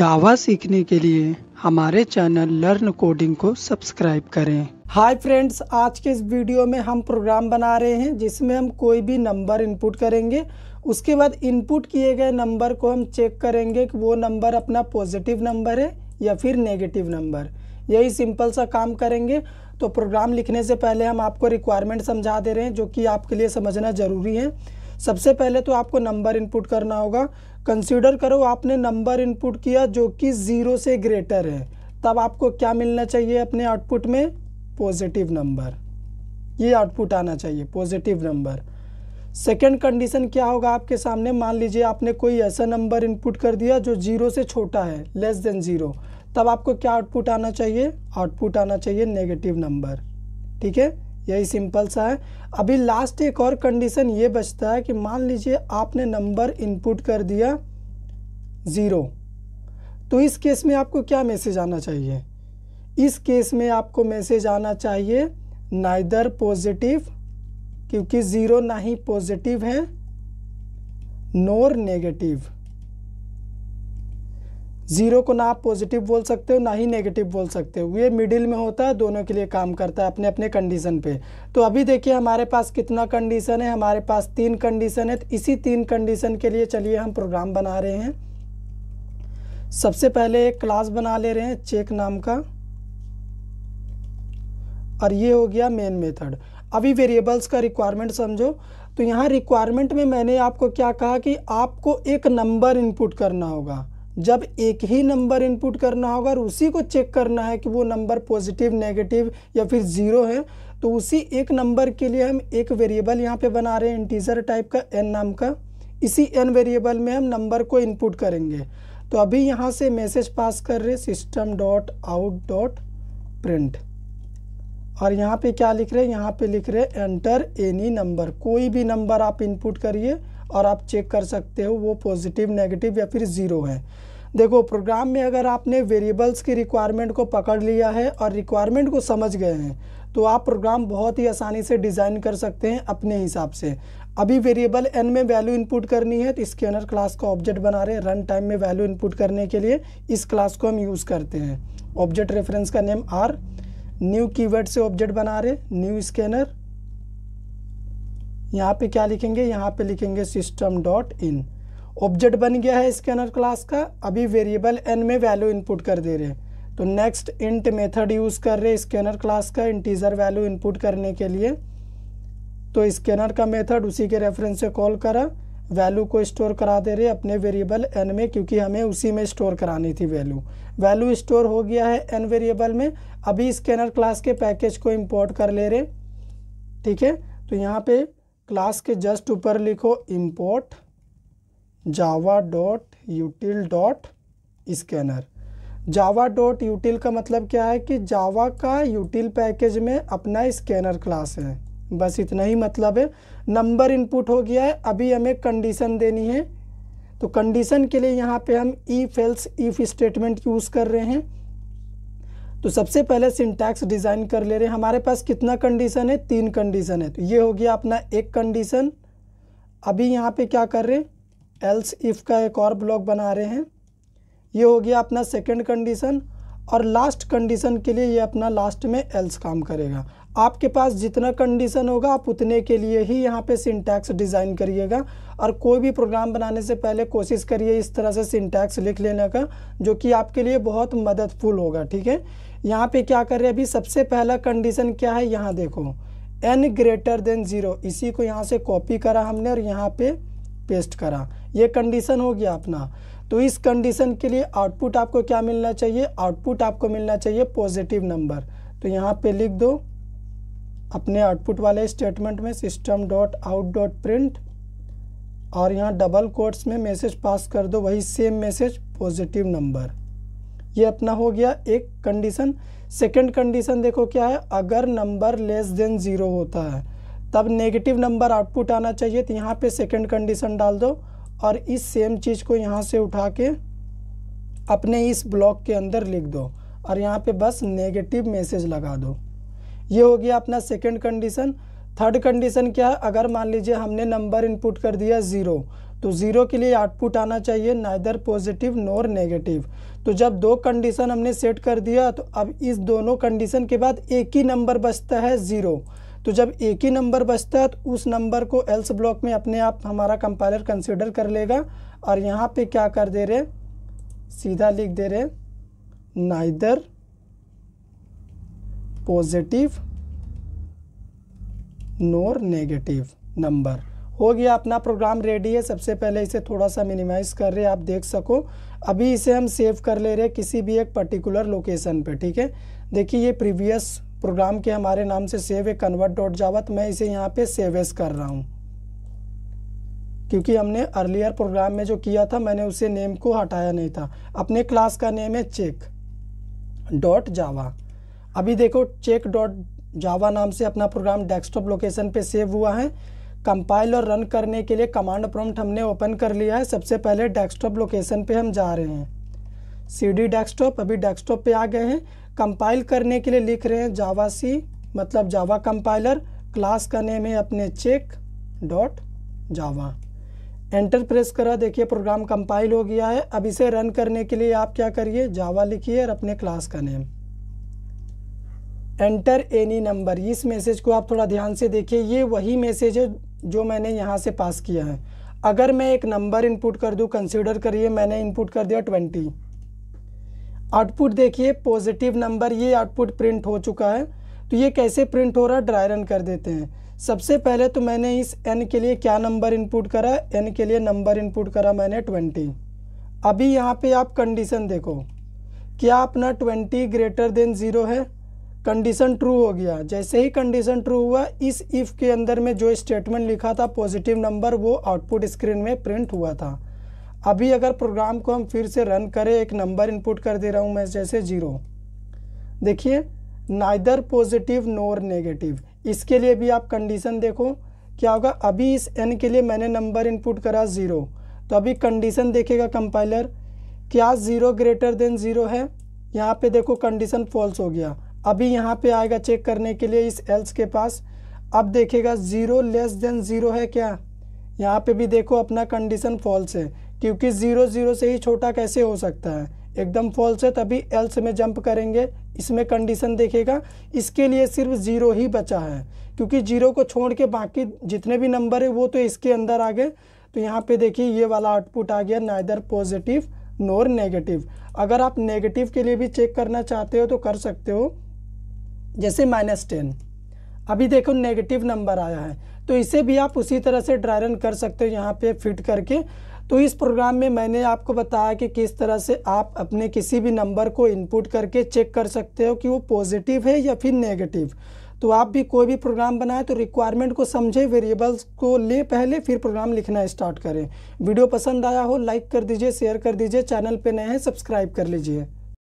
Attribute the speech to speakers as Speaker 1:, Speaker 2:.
Speaker 1: जावा सीखने के लिए हमारे चैनल लर्न कोडिंग को सब्सक्राइब करें हाय फ्रेंड्स आज के इस वीडियो में हम प्रोग्राम बना रहे हैं जिसमें हम कोई भी नंबर इनपुट करेंगे उसके बाद इनपुट किए गए नंबर को हम चेक करेंगे कि वो नंबर अपना पॉजिटिव नंबर है या फिर नेगेटिव नंबर यही सिंपल सा काम करेंगे तो प्रोग्राम लिखने से पहले हम आपको रिक्वायरमेंट समझा दे रहे हैं जो कि आपके लिए समझना ज़रूरी है सबसे पहले तो आपको नंबर इनपुट करना होगा कंसिडर करो आपने नंबर इनपुट किया जो कि ज़ीरो से ग्रेटर है तब आपको क्या मिलना चाहिए अपने आउटपुट में पॉजिटिव नंबर ये आउटपुट आना चाहिए पॉजिटिव नंबर सेकेंड कंडीशन क्या होगा आपके सामने मान लीजिए आपने कोई ऐसा नंबर इनपुट कर दिया जो जीरो से छोटा है लेस देन ज़ीरो तब आपको क्या आउटपुट आना चाहिए आउटपुट आना चाहिए नेगेटिव नंबर ठीक है यही सिंपल सा है अभी लास्ट एक और कंडीशन ये बचता है कि मान लीजिए आपने नंबर इनपुट कर दिया ज़ीरो तो इस केस में आपको क्या मैसेज आना चाहिए इस केस में आपको मैसेज आना चाहिए नाइदर पॉजिटिव क्योंकि ज़ीरो ना ही पॉजिटिव है नोर नेगेटिव ज़ीरो को ना आप पॉजिटिव बोल सकते हो ना ही नेगेटिव बोल सकते हो ये मिडिल में होता है दोनों के लिए काम करता है अपने अपने कंडीशन पे तो अभी देखिए हमारे पास कितना कंडीशन है हमारे पास तीन कंडीशन है तो इसी तीन कंडीशन के लिए चलिए हम प्रोग्राम बना रहे हैं सबसे पहले एक क्लास बना ले रहे हैं चेक नाम का और ये हो गया मेन मेथड अभी वेरिएबल्स का रिक्वायरमेंट समझो तो यहाँ रिक्वायरमेंट में मैंने आपको क्या कहा कि आपको एक नंबर इनपुट करना होगा जब एक ही नंबर इनपुट करना होगा और उसी को चेक करना है कि वो नंबर पॉजिटिव नेगेटिव या फिर ज़ीरो है तो उसी एक नंबर के लिए हम एक वेरिएबल यहाँ पे बना रहे हैं इंटीजर टाइप का एन नाम का इसी एन वेरिएबल में हम नंबर को इनपुट करेंगे तो अभी यहाँ से मैसेज पास कर रहे system dot out dot print और यहाँ पे क्या लिख रहे हैं यहाँ पे लिख रहे हैं एंटर एनी नंबर कोई भी नंबर आप इनपुट करिए और आप चेक कर सकते हो वो पॉजिटिव नेगेटिव या फिर ज़ीरो है देखो प्रोग्राम में अगर आपने वेरिएबल्स की रिक्वायरमेंट को पकड़ लिया है और रिक्वायरमेंट को समझ गए हैं तो आप प्रोग्राम बहुत ही आसानी से डिज़ाइन कर सकते हैं अपने हिसाब से अभी वेरिएबल एन में वैल्यू इनपुट करनी है तो स्कैनर क्लास का ऑब्जेक्ट बना रहे हैं रन टाइम में वैल्यू इनपुट करने के लिए इस क्लास को हम यूज़ करते हैं ऑब्जेक्ट रेफरेंस का नेम आर न्यू कीवर्ड से ऑब्जेक्ट बना रहे न्यू स्कैनर यहाँ पे क्या लिखेंगे यहाँ पे लिखेंगे सिस्टम डॉट इन ऑब्जेक्ट बन गया है स्कैनर क्लास का अभी वेरिएबल एन में वैल्यू इनपुट कर दे रहे हैं तो नेक्स्ट इंट मेथड यूज़ कर रहे स्कैनर क्लास का इंटीजर वैल्यू इनपुट करने के लिए तो स्कैनर का मेथड उसी के रेफरेंस से कॉल करा वैल्यू को स्टोर करा दे रहे अपने वेरिएबल एन में क्योंकि हमें उसी में स्टोर करानी थी वैल्यू वैल्यू स्टोर हो गया है एन वेरिएबल में अभी स्कैनर क्लास के पैकेज को इम्पोर्ट कर ले रहे ठीक है तो यहाँ पे क्लास के जस्ट ऊपर लिखो import Java dot util dot scanner Java dot util का मतलब क्या है कि जावा का यूटिल पैकेज में अपना स्कैनर क्लास है बस इतना ही मतलब है नंबर इनपुट हो गया है अभी हमें कंडीशन देनी है तो कंडीशन के लिए यहाँ पे हम if else if statement use कर रहे हैं तो सबसे पहले सिंटैक्स डिज़ाइन कर ले रहे हैं हमारे पास कितना कंडीशन है तीन कंडीशन है तो ये हो गया अपना एक कंडीशन अभी यहाँ पे क्या कर रहे हैं एल्स इफ़ का एक और ब्लॉक बना रहे हैं ये हो गया अपना सेकंड कंडीशन और लास्ट कंडीशन के लिए ये अपना लास्ट में एल्स काम करेगा आपके पास जितना कंडीशन होगा आप उतने के लिए ही यहाँ पे सिंटैक्स डिज़ाइन करिएगा और कोई भी प्रोग्राम बनाने से पहले कोशिश करिए इस तरह से सिंटैक्स लिख लेने का जो कि आपके लिए बहुत मददफुल होगा ठीक है यहाँ पे क्या कर रहे हैं अभी सबसे पहला कंडीशन क्या है यहाँ देखो एन ग्रेटर देन ज़ीरो इसी को यहाँ से कॉपी करा हमने और यहाँ पर पेस्ट करा ये कंडीशन हो गया अपना तो इस कंडीशन के लिए आउटपुट आपको क्या मिलना चाहिए आउटपुट आपको मिलना चाहिए पॉजिटिव नंबर तो यहाँ पे लिख दो अपने आउटपुट वाले स्टेटमेंट में system dot out dot print और यहाँ डबल कोट्स में मैसेज पास कर दो वही सेम मैसेज पॉजिटिव नंबर ये अपना हो गया एक कंडीशन सेकंड कंडीशन देखो क्या है अगर नंबर लेस देन ज़ीरो होता है तब नेगेटिव नंबर आउटपुट आना चाहिए तो यहाँ पे सेकंड कंडीशन डाल दो और इस सेम चीज़ को यहाँ से उठा के अपने इस ब्लॉक के अंदर लिख दो और यहाँ पे बस नेगेटिव मैसेज लगा दो ये हो गया अपना सेकंड कंडीशन थर्ड कंडीशन क्या है अगर मान लीजिए हमने नंबर इनपुट कर दिया ज़ीरो तो ज़ीरो के लिए आउटपुट आना चाहिए नाइदर पॉजिटिव नोर नेगेटिव तो जब दो कंडीशन हमने सेट कर दिया तो अब इस दोनों कंडीशन के बाद एक ही नंबर बचता है ज़ीरो तो जब एक ही नंबर बचता है तो उस नंबर को एल्स ब्लॉक में अपने आप हमारा कंपाइलर कंसिडर कर लेगा और यहाँ पे क्या कर दे रहे सीधा लिख दे रहे neither positive nor negative number हो गया अपना प्रोग्राम रेडी है सबसे पहले इसे थोड़ा सा मिनिमाइज़ कर रहे हैं आप देख सको अभी इसे हम सेव कर ले रहे हैं किसी भी एक पर्टिकुलर लोकेशन पे ठीक है देखिए ये प्रीवियस प्रोग्राम के हमारे नाम से सेव है कन्वर्ट डॉट जावा तो मैं इसे यहाँ पे सेव एस कर रहा हूँ क्योंकि हमने अर्लियर प्रोग्राम में जो किया था मैंने उसे नेम को हटाया नहीं था अपने क्लास का नेम है चेक डॉट जावा अभी देखो चेक डॉट जावा नाम से अपना प्रोग्राम डेस्कटॉप लोकेशन पे सेव हुआ है कंपाइल और रन करने के लिए कमांड प्रॉम्प्ट हमने ओपन कर लिया है सबसे पहले डेस्कटॉप लोकेशन पे हम जा रहे हैं सी डी डेस्कटॉप अभी डेस्कटॉप पे आ गए हैं कंपाइल करने के लिए लिख रहे हैं जावा सी मतलब जावा कंपाइलर क्लास का नेम है अपने check dot Java enter press करा देखिए प्रोग्राम कंपाइल हो गया है अब इसे रन करने के लिए आप क्या करिए जावा लिखिए और अपने क्लास का नेम एंटर एनी नंबर इस मैसेज को आप थोड़ा ध्यान से देखिए ये वही मैसेज है जो मैंने यहाँ से पास किया है अगर मैं एक नंबर इनपुट कर दूँ कंसिडर करिए मैंने इनपुट कर दिया ट्वेंटी आउटपुट देखिए पॉजिटिव नंबर ये आउटपुट प्रिंट हो चुका है तो ये कैसे प्रिंट हो रहा है ड्राई रन कर देते हैं सबसे पहले तो मैंने इस एन के लिए क्या नंबर इनपुट करा एन के लिए नंबर इनपुट करा मैंने ट्वेंटी अभी यहाँ पे आप कंडीशन देखो क्या अपना ट्वेंटी ग्रेटर देन ज़ीरो है कंडीशन ट्रू हो गया जैसे ही कंडीशन ट्रू हुआ इस इफ़ के अंदर में जो स्टेटमेंट लिखा था पॉजिटिव नंबर वो आउटपुट स्क्रीन में प्रिंट हुआ था अभी अगर प्रोग्राम को हम फिर से रन करें एक नंबर इनपुट कर दे रहा हूँ मैं जैसे ज़ीरो देखिए नाइदर पॉजिटिव नोर नेगेटिव इसके लिए भी आप कंडीशन देखो क्या होगा अभी इस एन के लिए मैंने नंबर इनपुट करा ज़ीरो तो अभी कंडीशन देखेगा कंपाइलर क्या ज़ीरो ग्रेटर देन ज़ीरो है यहाँ पे देखो कंडीशन फॉल्स हो गया अभी यहाँ पे आएगा चेक करने के लिए इस एल्स के पास अब देखेगा ज़ीरो लेस देन ज़ीरो है क्या यहाँ पे भी देखो अपना कंडीशन फॉल्स है क्योंकि ज़ीरो ज़ीरो से ही छोटा कैसे हो सकता है एकदम फॉल्स है तभी एल्स में जंप करेंगे इसमें कंडीशन देखेगा इसके लिए सिर्फ ज़ीरो ही बचा है क्योंकि जीरो को छोड़ के बाकी जितने भी नंबर है वो तो इसके अंदर आ गए तो यहाँ पे देखिए ये वाला आउटपुट आ गया नाइदर पॉजिटिव नोर नेगेटिव अगर आप नेगेटिव के लिए भी चेक करना चाहते हो तो कर सकते हो जैसे माइनस टेन अभी देखो नेगेटिव नंबर आया है तो इसे भी आप उसी तरह से ड्राई रन कर सकते हो यहाँ पे फिट करके तो इस प्रोग्राम में मैंने आपको बताया कि किस तरह से आप अपने किसी भी नंबर को इनपुट करके चेक कर सकते हो कि वो पॉजिटिव है या फिर नेगेटिव तो आप भी कोई भी प्रोग्राम बनाएं तो रिक्वायरमेंट को समझें वेरिएबल्स को ले पहले फिर प्रोग्राम लिखना स्टार्ट करें वीडियो पसंद आया हो लाइक कर दीजिए शेयर कर दीजिए चैनल पर नए हैं सब्सक्राइब कर लीजिए